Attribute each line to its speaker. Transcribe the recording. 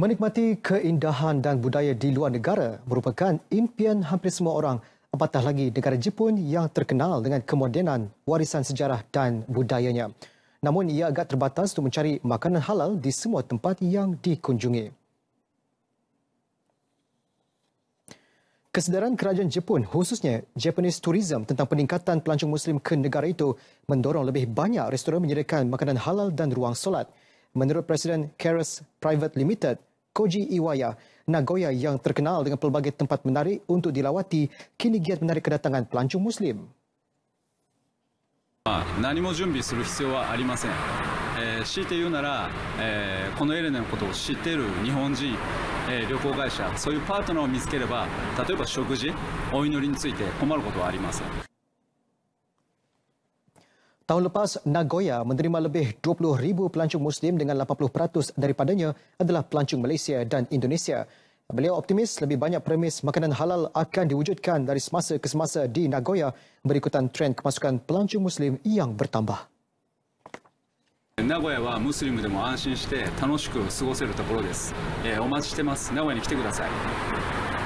Speaker 1: Menikmati keindahan dan budaya di luar negara merupakan impian hampir semua orang, apatah lagi negara Jepun yang terkenal dengan kemodenan warisan sejarah dan budayanya. Namun ia agak terbatas untuk mencari makanan halal di semua tempat yang dikunjungi. Kesedaran kerajaan Jepun, khususnya Japanese Tourism tentang peningkatan pelancong Muslim ke negara itu mendorong lebih banyak restoran menyediakan makanan halal dan ruang solat. Menurut Presiden Keras Private Limited, Koji Iwaya, Nagoya yang terkenal dengan pelbagai tempat menarik untuk dilawati, kini giat menarik kedatangan pelancong Muslim.
Speaker 2: 何も準備する必要はありません、えー、強いて言うなら、えー、このエレナのことを知っている日本人、えー、旅行会社そういうパートナーを
Speaker 1: Tahun lepas, Nagoya menerima lebih 20,000 pelancong Muslim dengan 80% daripadanya adalah pelancong Malaysia dan Indonesia. Beliau optimis lebih banyak premis makanan halal akan diwujudkan dari semasa ke semasa di Nagoya berikutan trend kemasukan pelancong Muslim yang bertambah.
Speaker 2: Nagoya adalah Muslim demo anshin shite tanoshiku sugoseru toporo desu. Eh, o matchi shite masu. Nagoya ni kite kudasai.